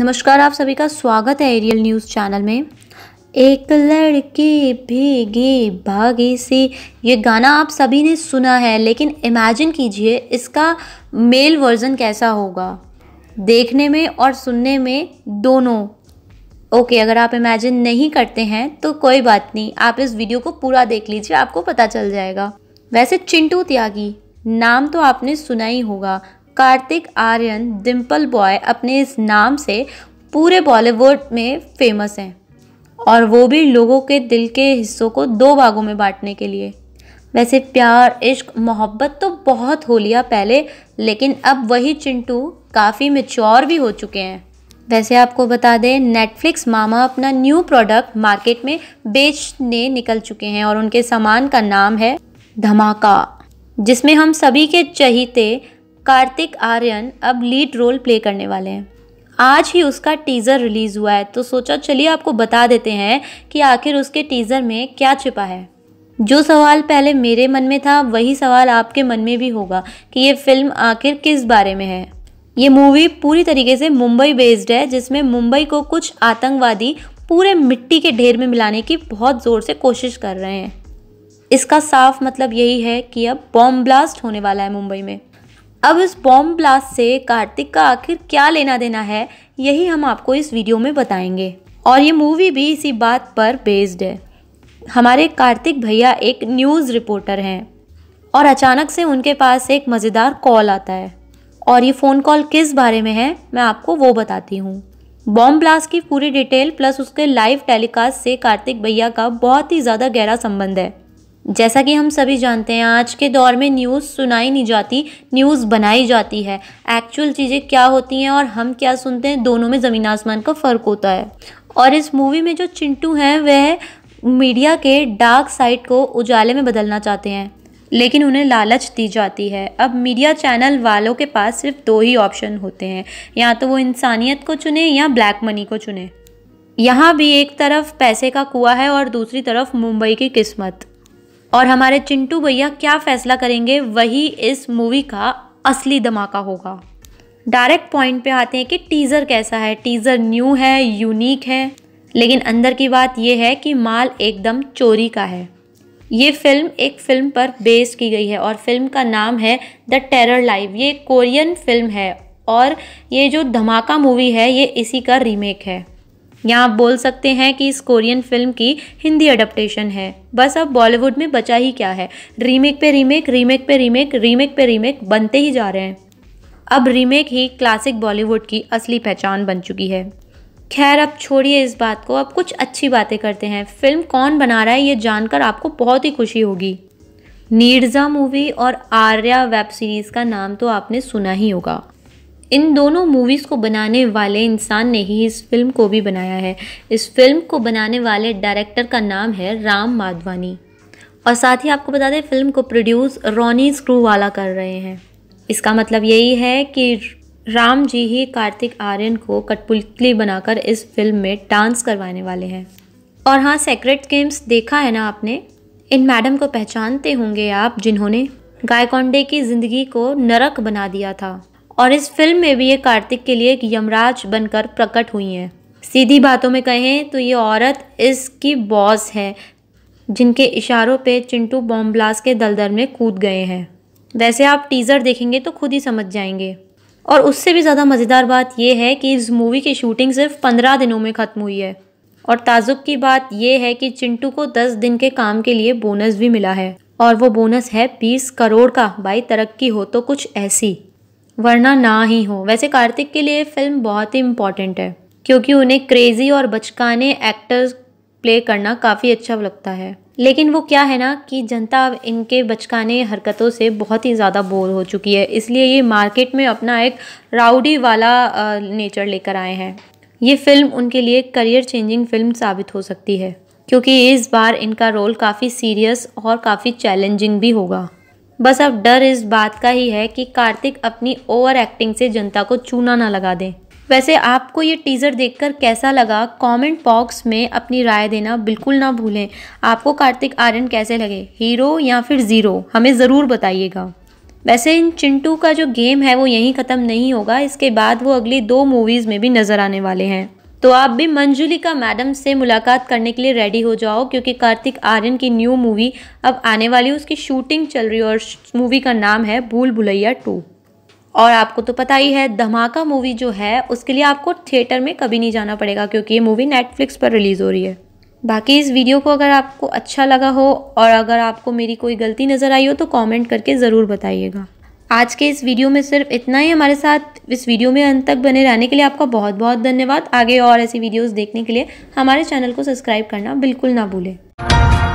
नमस्कार आप सभी का स्वागत है एरियल न्यूज़ चैनल में एक लड़की भीगी भागी सी ये गाना आप सभी ने सुना है लेकिन इमेजिन कीजिए इसका मेल वर्जन कैसा होगा देखने में और सुनने में दोनों ओके अगर आप इमेजिन नहीं करते हैं तो कोई बात नहीं आप इस वीडियो को पूरा देख लीजिए आपको पता चल जाएगा वैसे चिंटू त्यागी नाम तो आपने सुना ही होगा कार्तिक आर्यन डिम्पल बॉय अपने इस नाम से पूरे बॉलीवुड में फेमस हैं और वो भी लोगों के दिल के हिस्सों को दो भागों में बांटने के लिए वैसे प्यार इश्क मोहब्बत तो बहुत हो लिया पहले लेकिन अब वही चिंटू काफ़ी मेच्योर भी हो चुके हैं वैसे आपको बता दें नेटफ्लिक्स मामा अपना न्यू प्रोडक्ट मार्केट में बेचने निकल चुके हैं और उनके सामान का नाम है धमाका जिसमें हम सभी के चहीते कार्तिक आर्यन अब लीड रोल प्ले करने वाले हैं आज ही उसका टीज़र रिलीज़ हुआ है तो सोचा चलिए आपको बता देते हैं कि आखिर उसके टीज़र में क्या छिपा है जो सवाल पहले मेरे मन में था वही सवाल आपके मन में भी होगा कि ये फिल्म आखिर किस बारे में है ये मूवी पूरी तरीके से मुंबई बेस्ड है जिसमें मुंबई को कुछ आतंकवादी पूरे मिट्टी के ढेर में मिलाने की बहुत ज़ोर से कोशिश कर रहे हैं इसका साफ मतलब यही है कि अब बॉम्ब ब्लास्ट होने वाला है मुंबई में अब इस बॉम ब्लास्ट से कार्तिक का आखिर क्या लेना देना है यही हम आपको इस वीडियो में बताएंगे और ये मूवी भी इसी बात पर बेस्ड है हमारे कार्तिक भैया एक न्यूज़ रिपोर्टर हैं और अचानक से उनके पास एक मज़ेदार कॉल आता है और ये फ़ोन कॉल किस बारे में है मैं आपको वो बताती हूँ बॉम ब्लास्ट की पूरी डिटेल प्लस उसके लाइव टेलीकास्ट से कार्तिक भैया का बहुत ही ज़्यादा गहरा संबंध है जैसा कि हम सभी जानते हैं आज के दौर में न्यूज़ सुनाई नहीं जाती न्यूज़ बनाई जाती है एक्चुअल चीज़ें क्या होती हैं और हम क्या सुनते हैं दोनों में ज़मीन आसमान का फ़र्क होता है और इस मूवी में जो चिंटू हैं वह मीडिया के डार्क साइड को उजाले में बदलना चाहते हैं लेकिन उन्हें लालच दी जाती है अब मीडिया चैनल वालों के पास सिर्फ दो ही ऑप्शन होते हैं या तो वो इंसानियत को चुने या ब्लैक मनी को चुने यहाँ भी एक तरफ पैसे का कुआ है और दूसरी तरफ मुंबई की किस्मत और हमारे चिंटू भैया क्या फैसला करेंगे वही इस मूवी का असली धमाका होगा डायरेक्ट पॉइंट पे आते हैं कि टीज़र कैसा है टीज़र न्यू है यूनिक है लेकिन अंदर की बात यह है कि माल एकदम चोरी का है ये फिल्म एक फिल्म पर बेस की गई है और फिल्म का नाम है द टेरर लाइव ये कोरियन फिल्म है और ये जो धमाका मूवी है ये इसी का रीमेक है यहाँ आप बोल सकते हैं कि इस कोरियन फिल्म की हिंदी अडप्टेशन है बस अब बॉलीवुड में बचा ही क्या है रीमेक पे रीमेक रीमेक पे रीमेक रीमेक पे रीमेक बनते ही जा रहे हैं अब रीमेक ही क्लासिक बॉलीवुड की असली पहचान बन चुकी है खैर अब छोड़िए इस बात को अब कुछ अच्छी बातें करते हैं फिल्म कौन बना रहा है ये जानकर आपको बहुत ही खुशी होगी नीरजा मूवी और आर्या वेब सीरीज़ का नाम तो आपने सुना ही होगा इन दोनों मूवीज़ को बनाने वाले इंसान ने ही इस फिल्म को भी बनाया है इस फिल्म को बनाने वाले डायरेक्टर का नाम है राम माधवानी और साथ ही आपको बता दें फिल्म को प्रोड्यूस रोनी वाला कर रहे हैं इसका मतलब यही है कि राम जी ही कार्तिक आर्यन को कठपुतली बनाकर इस फिल्म में डांस करवाने वाले हैं और हाँ सेक्रेट गेम्स देखा है ना आपने इन मैडम को पहचानते होंगे आप जिन्होंने गायकोंडे की ज़िंदगी को नरक बना दिया था और इस फिल्म में भी ये कार्तिक के लिए एक यमराज बनकर प्रकट हुई हैं सीधी बातों में कहें तो ये औरत इसकी बॉस है जिनके इशारों पे चिंटू बॉम्ब ब्लास्ट के दलदल में कूद गए हैं वैसे आप टीज़र देखेंगे तो खुद ही समझ जाएंगे और उससे भी ज़्यादा मज़ेदार बात यह है कि इस मूवी की शूटिंग सिर्फ पंद्रह दिनों में ख़त्म हुई है और ताज़ुक की बात यह है कि चिंटू को दस दिन के काम के लिए बोनस भी मिला है और वो बोनस है बीस करोड़ का भाई तरक्की हो तो कुछ ऐसी वरना ना ही हो वैसे कार्तिक के लिए फिल्म बहुत ही इम्पॉर्टेंट है क्योंकि उन्हें क्रेज़ी और बचकाने एक्टर्स प्ले करना काफ़ी अच्छा लगता है लेकिन वो क्या है ना कि जनता अब इनके बचकाने हरकतों से बहुत ही ज़्यादा बोर हो चुकी है इसलिए ये मार्केट में अपना एक राउडी वाला नेचर लेकर आए हैं ये फिल्म उनके लिए करियर चेंजिंग फिल्म साबित हो सकती है क्योंकि इस बार इनका रोल काफ़ी सीरियस और काफ़ी चैलेंजिंग भी होगा बस अब डर इस बात का ही है कि कार्तिक अपनी ओवर एक्टिंग से जनता को चूना ना लगा दें वैसे आपको ये टीज़र देखकर कैसा लगा कमेंट बॉक्स में अपनी राय देना बिल्कुल ना भूलें आपको कार्तिक आर्यन कैसे लगे हीरो या फिर ज़ीरो हमें ज़रूर बताइएगा वैसे इन चिंटू का जो गेम है वो यहीं ख़त्म नहीं होगा इसके बाद वो अगली दो मूवीज़ में भी नज़र आने वाले हैं तो आप भी मंजुलिका मैडम से मुलाकात करने के लिए रेडी हो जाओ क्योंकि कार्तिक आर्यन की न्यू मूवी अब आने वाली उसकी शूटिंग चल रही है और मूवी का नाम है भूल भुलैया टू और आपको तो पता ही है धमाका मूवी जो है उसके लिए आपको थिएटर में कभी नहीं जाना पड़ेगा क्योंकि ये मूवी नेटफ्लिक्स पर रिलीज़ हो रही है बाकी इस वीडियो को अगर आपको अच्छा लगा हो और अगर आपको मेरी कोई गलती नज़र आई हो तो कमेंट करके ज़रूर बताइएगा आज के इस वीडियो में सिर्फ इतना ही हमारे साथ इस वीडियो में अंत तक बने रहने के लिए आपका बहुत बहुत धन्यवाद आगे और ऐसी वीडियोस देखने के लिए हमारे चैनल को सब्सक्राइब करना बिल्कुल ना भूलें